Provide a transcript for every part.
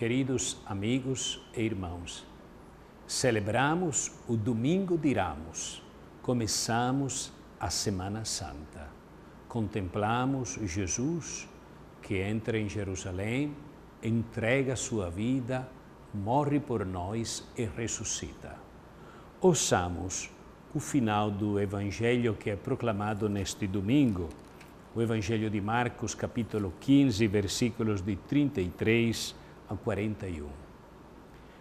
Queridos amigos e irmãos, celebramos o Domingo de Ramos, começamos a Semana Santa. Contemplamos Jesus que entra em Jerusalém, entrega sua vida, morre por nós e ressuscita. Ouçamos o final do Evangelho que é proclamado neste domingo, o Evangelho de Marcos, capítulo 15, versículos de 33 a 41.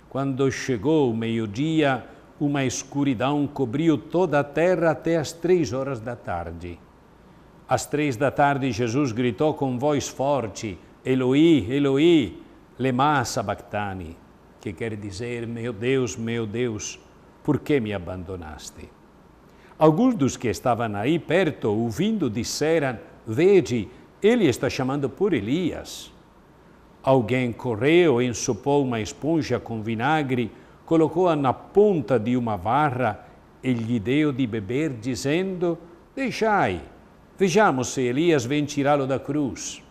Quando chegou o meio-dia, uma escuridão cobriu toda a terra até as três horas da tarde. Às três da tarde, Jesus gritou com voz forte: Eloi, Eloi, lema sabachthani, que quer dizer: Meu Deus, meu Deus, por que me abandonaste? Alguns dos que estavam aí perto, ouvindo, disseram: Vede, ele está chamando por Elias. Alguém correu, ensopou uma esponja com vinagre, colocou-a na ponta de uma varra e lhe deu de beber, dizendo: Deixai, vejamos se Elias vem tirá-lo da cruz.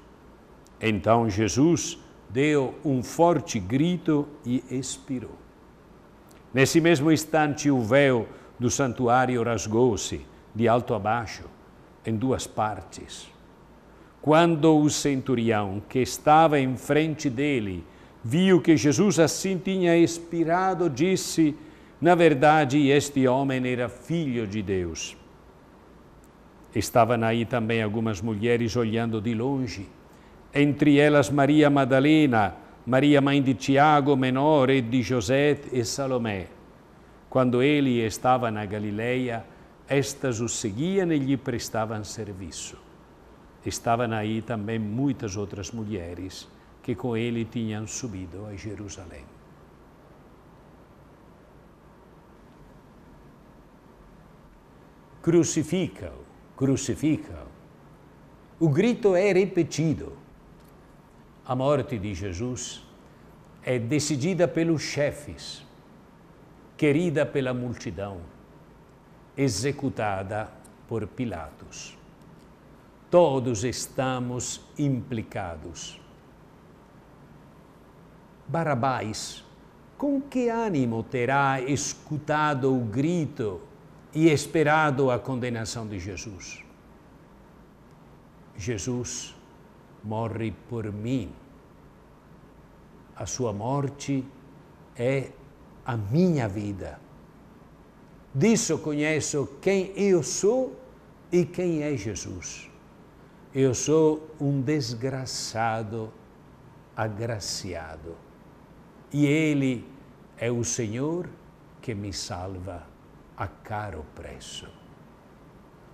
Então Jesus deu um forte grito e expirou. Nesse mesmo instante, o véu do santuário rasgou-se de alto a baixo, em duas partes. Quando o centurião que estava em frente dele viu que Jesus assim tinha expirado, disse: Na verdade, este homem era filho de Deus. Estavam aí também algumas mulheres olhando de longe, entre elas Maria Madalena, Maria mãe de Tiago menor e de José e Salomé. Quando ele estava na Galileia, estas o seguiam e lhe prestavam serviço estavam aí também muitas outras mulheres que com ele tinham subido a Jerusalém. Crucificam, crucificam. O grito é repetido. A morte de Jesus é decidida pelos chefes, querida pela multidão, executada por Pilatos. Todos estamos implicados. Barabás, com que ânimo terá escutado o grito e esperado a condenação de Jesus? Jesus morre por mim. A sua morte é a minha vida. Disso conheço quem eu sou e quem é Jesus eu sou um desgraçado agraciado. E Ele é o Senhor que me salva a caro preço.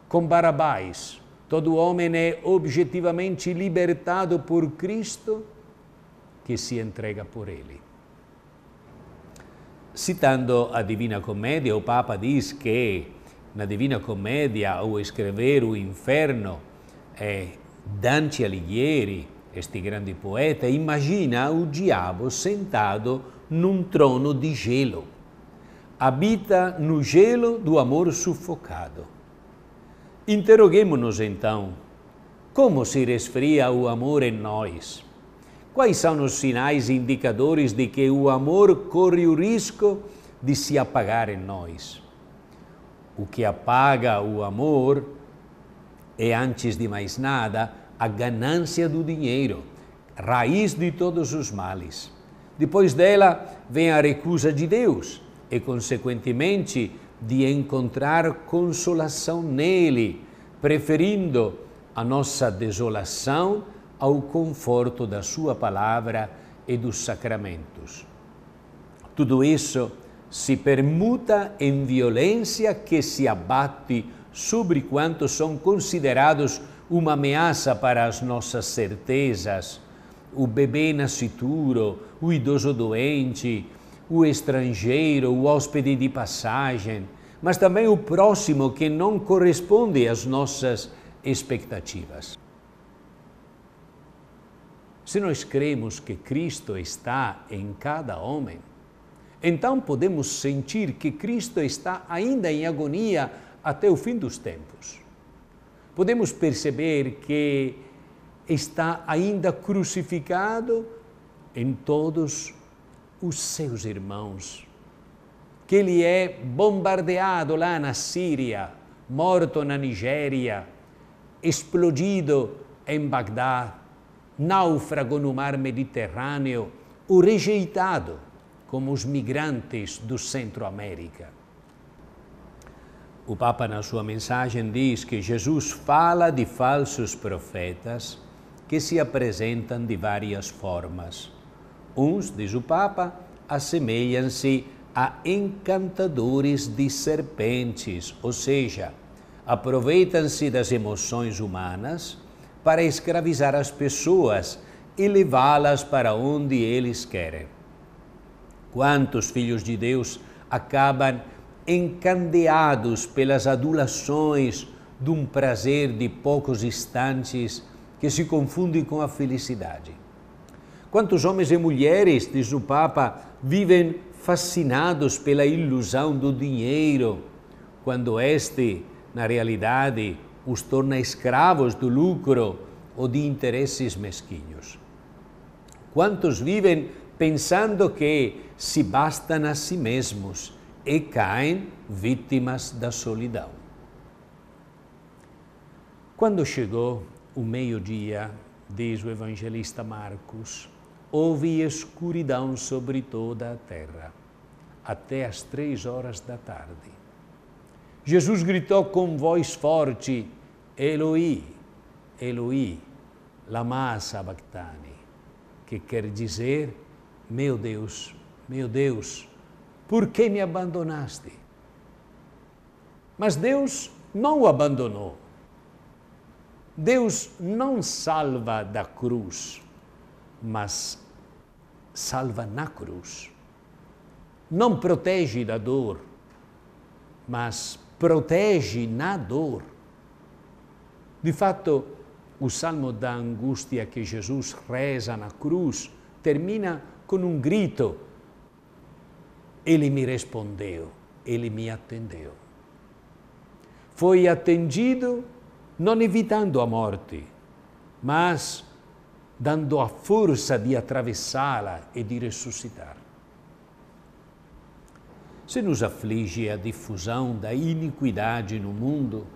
Com Barabás, todo homem é objetivamente libertado por Cristo que se entrega por Ele. Citando a Divina Commedia, o Papa diz que na Divina Commedia, o escrever o inferno, é, Dante Alighieri, este grande poeta, imagina o diabo sentado num trono de gelo. Habita no gelo do amor sufocado. Interroguemo-nos então: como se resfria o amor em nós? Quais são os sinais indicadores de que o amor corre o risco de se apagar em nós? O que apaga o amor é, antes de mais nada, a ganância do dinheiro, raiz de todos os males. Depois dela vem a recusa de Deus e, consequentemente, de encontrar consolação nele, preferindo a nossa desolação ao conforto da Sua palavra e dos sacramentos. Tudo isso se permuta em violência que se abate sobre quanto são considerados uma ameaça para as nossas certezas. O bebê nascituro, o idoso doente, o estrangeiro, o hóspede de passagem, mas também o próximo que não corresponde às nossas expectativas. Se nós cremos que Cristo está em cada homem, então podemos sentir que Cristo está ainda em agonia até o fim dos tempos. Podemos perceber que está ainda crucificado em todos os seus irmãos. Que ele é bombardeado lá na Síria, morto na Nigéria, explodido em Bagdá, náufrago no mar Mediterrâneo, o rejeitado como os migrantes do Centro América. O Papa, na sua mensagem, diz que Jesus fala de falsos profetas que se apresentam de várias formas. Uns, diz o Papa, assemelham-se a encantadores de serpentes, ou seja, aproveitam-se das emoções humanas para escravizar as pessoas e levá-las para onde eles querem. Quantos filhos de Deus acabam encandeados pelas adulações de um prazer de poucos instantes que se confunde com a felicidade. Quantos homens e mulheres, diz o Papa, vivem fascinados pela ilusão do dinheiro, quando este, na realidade, os torna escravos do lucro ou de interesses mesquinhos? Quantos vivem pensando que se bastam a si mesmos e caem vítimas da solidão. Quando chegou o meio-dia, diz o evangelista Marcos, houve escuridão sobre toda a terra, até as três horas da tarde. Jesus gritou com voz forte: Eloi, Eloi, lama sabachthani, que quer dizer: Meu Deus, meu Deus, por que me abandonaste? Mas Deus não o abandonou. Deus não salva da cruz, mas salva na cruz. Não protege da dor, mas protege na dor. De fato, o salmo da angústia que Jesus reza na cruz termina com um grito ele me respondeu, ele me atendeu. Foi atendido não evitando a morte, mas dando a força de atravessá-la e de ressuscitar. Se nos aflige a difusão da iniquidade no mundo,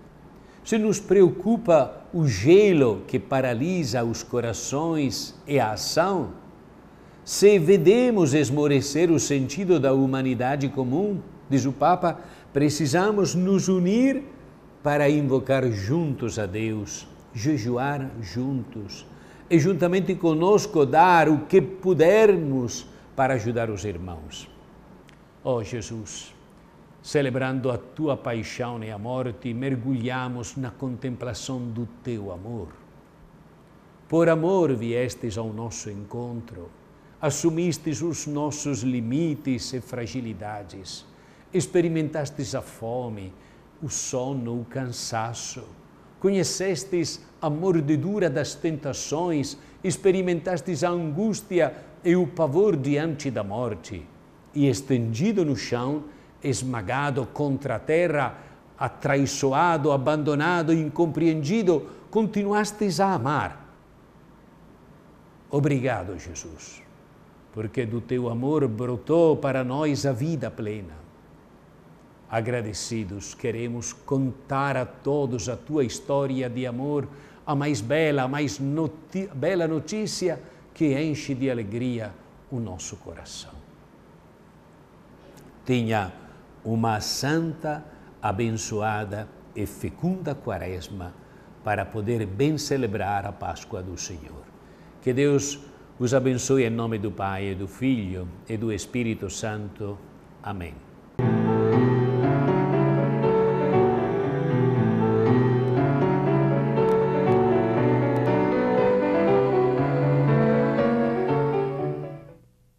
se nos preocupa o gelo que paralisa os corações e a ação, se vedemos esmorecer o sentido da humanidade comum, diz o Papa, precisamos nos unir para invocar juntos a Deus, jejuar juntos e juntamente conosco dar o que pudermos para ajudar os irmãos. Ó oh Jesus, celebrando a tua paixão e a morte, mergulhamos na contemplação do teu amor. Por amor viestes ao nosso encontro assumistes os nossos limites e fragilidades, experimentastes a fome, o sono, o cansaço, conhecestes a mordedura das tentações, experimentastes a angústia e o pavor diante da morte, e estendido no chão, esmagado contra a terra, atraiçoado, abandonado, incompreendido, continuastes a amar. Obrigado, Jesus porque do teu amor brotou para nós a vida plena. Agradecidos, queremos contar a todos a tua história de amor, a mais bela, a mais bela notícia que enche de alegria o nosso coração. Tenha uma santa, abençoada e fecunda quaresma para poder bem celebrar a Páscoa do Senhor. Que Deus usa ben soi nome do Pai e do Figlio e do Espírito Santo. Amém.